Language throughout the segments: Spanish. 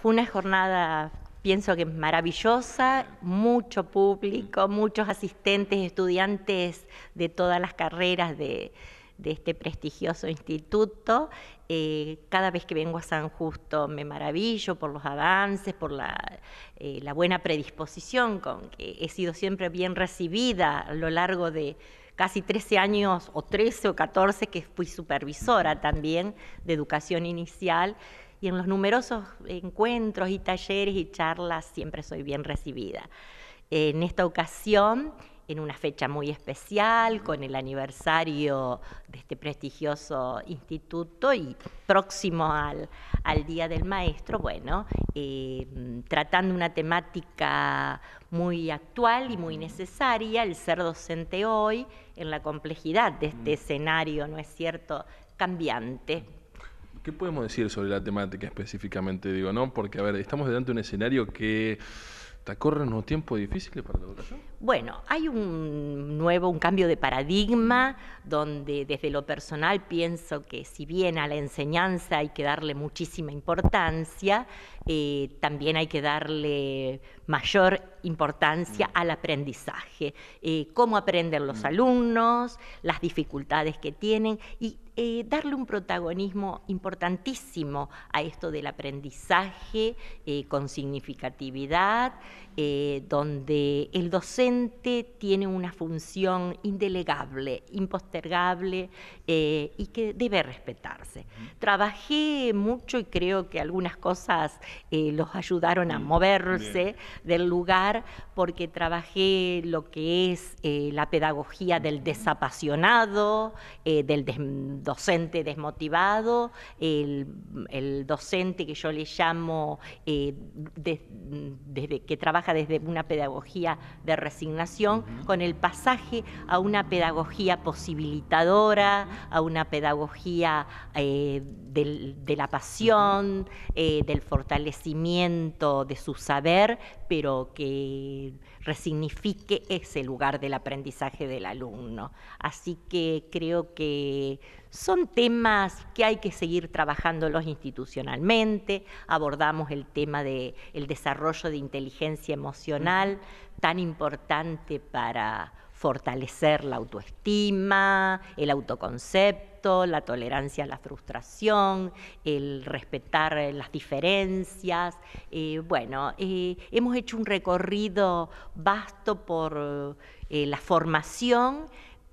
Fue una jornada, pienso que maravillosa, mucho público, muchos asistentes, estudiantes de todas las carreras de, de este prestigioso instituto. Eh, cada vez que vengo a San Justo me maravillo por los avances, por la, eh, la, buena predisposición con que he sido siempre bien recibida a lo largo de casi 13 años o 13 o 14 que fui supervisora también de educación inicial y en los numerosos encuentros y talleres y charlas siempre soy bien recibida. En esta ocasión en una fecha muy especial, con el aniversario de este prestigioso instituto y próximo al, al Día del Maestro, bueno, em, tratando una temática muy actual y muy necesaria, el ser docente hoy, en la complejidad de este escenario, ¿no es cierto?, cambiante. ¿Qué podemos decir sobre la temática específicamente? Digo, ¿no? Porque, a ver, estamos delante de un escenario que... ¿Te acorren un tiempo difícil para la educación? Bueno, hay un nuevo, un cambio de paradigma donde desde lo personal pienso que si bien a la enseñanza hay que darle muchísima importancia, eh, también hay que darle mayor importancia mm. al aprendizaje, eh, cómo aprenden los mm. alumnos, las dificultades que tienen y eh, darle un protagonismo importantísimo a esto del aprendizaje con significatividad, donde el docente tiene una función indelegable, impostergable eh, y que debe respetarse. Trabajé mucho y creo que algunas cosas eh, los ayudaron a moverse del lugar porque trabajé lo que es eh, la pedagogía del desapasionado, del docente desmotivado, el, docente que yo le llamo desde, que trabaja desde una pedagogía de con el pasaje a una pedagogía posibilitadora, a una pedagogía eh, de la pasión, eh, del fortalecimiento de su saber, pero que resignifique ese lugar del aprendizaje del alumno. Así que creo que son temas que hay que seguir trabajándolos institucionalmente. Abordamos el tema del desarrollo de inteligencia emocional, tan importante para fortalecer la autoestima, el autoconcepto, la tolerancia a la frustración, el respetar eh, las diferencias. Eh, bueno, eh, hemos hecho un recorrido vasto por la formación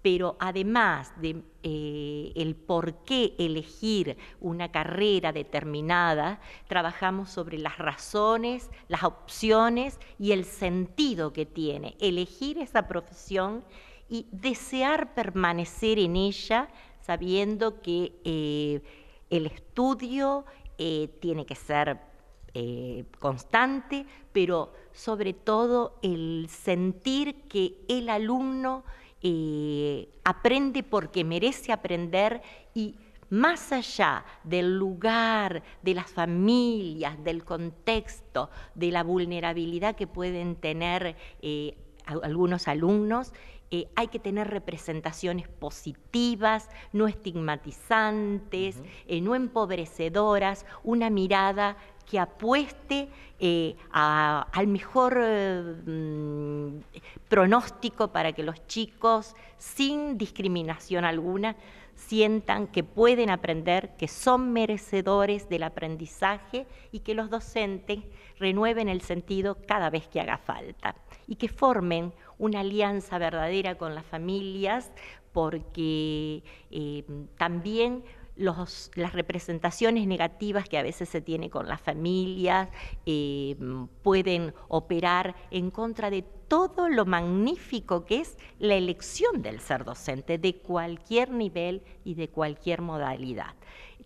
pero además de eh, el por qué elegir una carrera determinada, trabajamos sobre las razones, las opciones y el sentido que tiene elegir esa profesión y desear permanecer en ella sabiendo que eh, el estudio eh, tiene que ser constante, pero sobre todo el sentir que el alumno eh, aprende porque merece aprender y más allá del lugar, de las familias, del contexto, de la vulnerabilidad que pueden tener eh, algunos alumnos, eh, hay que tener representaciones positivas, no estigmatizantes, no empobrecedoras, una mirada que apueste eh, al mejor eh, mm, pronóstico para que los chicos, sin discriminación alguna, sientan que pueden aprender, que son merecedores del aprendizaje y que los docentes renueven el sentido cada vez que haga falta y que formen una alianza verdadera con las familias porque eh, también las representaciones negativas que a veces se tiene con las familias eh, pueden operar en contra de todo lo magnífico que es la elección del ser docente de cualquier nivel y de cualquier modalidad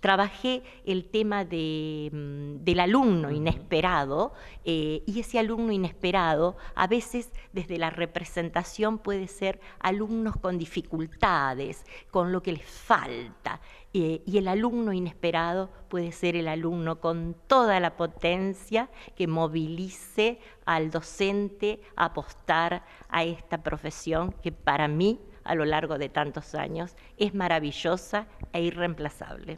trabajé el tema mm, del alumno inesperado eh, y ese alumno inesperado a veces desde la representación puede ser alumnos con dificultades, con lo que les falta. Eh, y el alumno inesperado puede ser el alumno con toda la potencia que movilice al docente a apostar a esta profesión que para mí a lo largo de tantos años es maravillosa e irreemplazable.